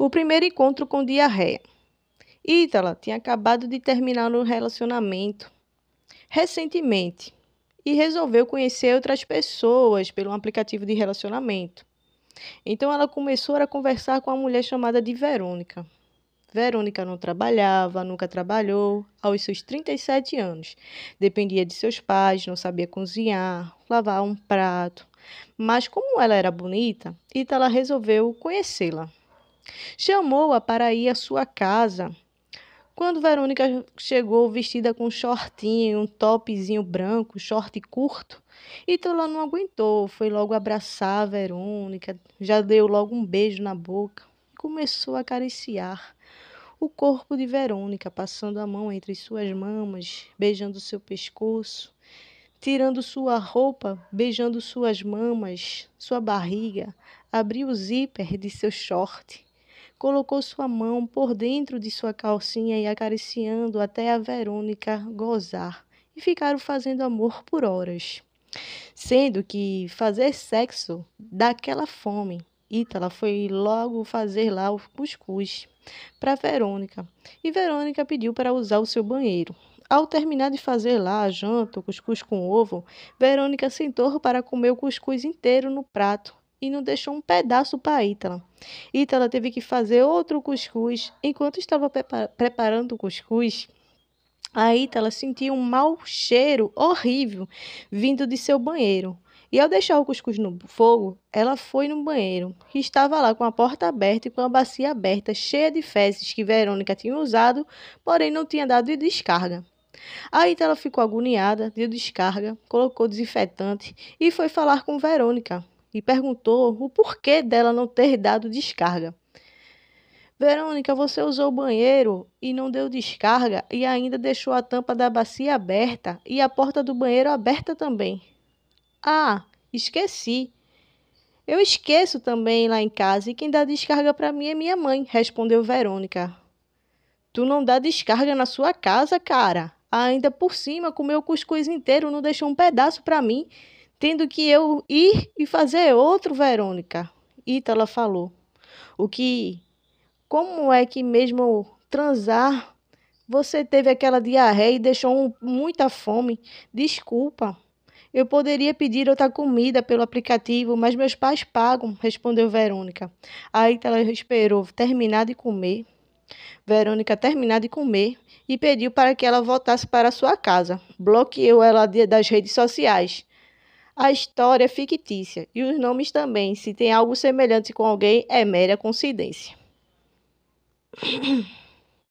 O primeiro encontro com diarreia. Ítala tinha acabado de terminar um relacionamento recentemente e resolveu conhecer outras pessoas pelo aplicativo de relacionamento. Então ela começou a conversar com uma mulher chamada de Verônica. Verônica não trabalhava, nunca trabalhou, aos seus 37 anos. Dependia de seus pais, não sabia cozinhar, lavar um prato. Mas como ela era bonita, Itala resolveu conhecê-la. Chamou-a para ir à sua casa. Quando Verônica chegou vestida com um shortinho, um topzinho branco, short curto, então ela não aguentou, foi logo abraçar a Verônica, já deu logo um beijo na boca e começou a acariciar o corpo de Verônica, passando a mão entre suas mamas, beijando seu pescoço, tirando sua roupa, beijando suas mamas, sua barriga, abriu o zíper de seu short colocou sua mão por dentro de sua calcinha e acariciando até a Verônica gozar, e ficaram fazendo amor por horas. Sendo que fazer sexo daquela fome. Ítala foi logo fazer lá o cuscuz para Verônica, e Verônica pediu para usar o seu banheiro. Ao terminar de fazer lá a janta, o cuscuz com ovo, Verônica sentou para comer o cuscuz inteiro no prato e não deixou um pedaço para Ítala. Ítala teve que fazer outro cuscuz. Enquanto estava preparando o cuscuz, a Ítala sentiu um mau cheiro horrível vindo de seu banheiro. E ao deixar o cuscuz no fogo, ela foi no banheiro, que estava lá com a porta aberta e com a bacia aberta, cheia de fezes que Verônica tinha usado, porém não tinha dado de descarga. A ela ficou agoniada, deu descarga, colocou desinfetante e foi falar com Verônica, e perguntou o porquê dela não ter dado descarga. Verônica, você usou o banheiro e não deu descarga e ainda deixou a tampa da bacia aberta e a porta do banheiro aberta também. Ah, esqueci. Eu esqueço também lá em casa e quem dá descarga para mim é minha mãe, respondeu Verônica. Tu não dá descarga na sua casa, cara. Ainda por cima, comeu o cuscuz inteiro, não deixou um pedaço para mim tendo que eu ir e fazer outro, Verônica. Ítala falou. O que. Como é que mesmo transar? Você teve aquela diarreia e deixou muita fome. Desculpa. Eu poderia pedir outra comida pelo aplicativo, mas meus pais pagam, respondeu Verônica. Aí ela esperou terminar de comer. Verônica terminar de comer e pediu para que ela voltasse para sua casa. Bloqueou ela das redes sociais. A história é fictícia e os nomes também. Se tem algo semelhante com alguém, é mera coincidência.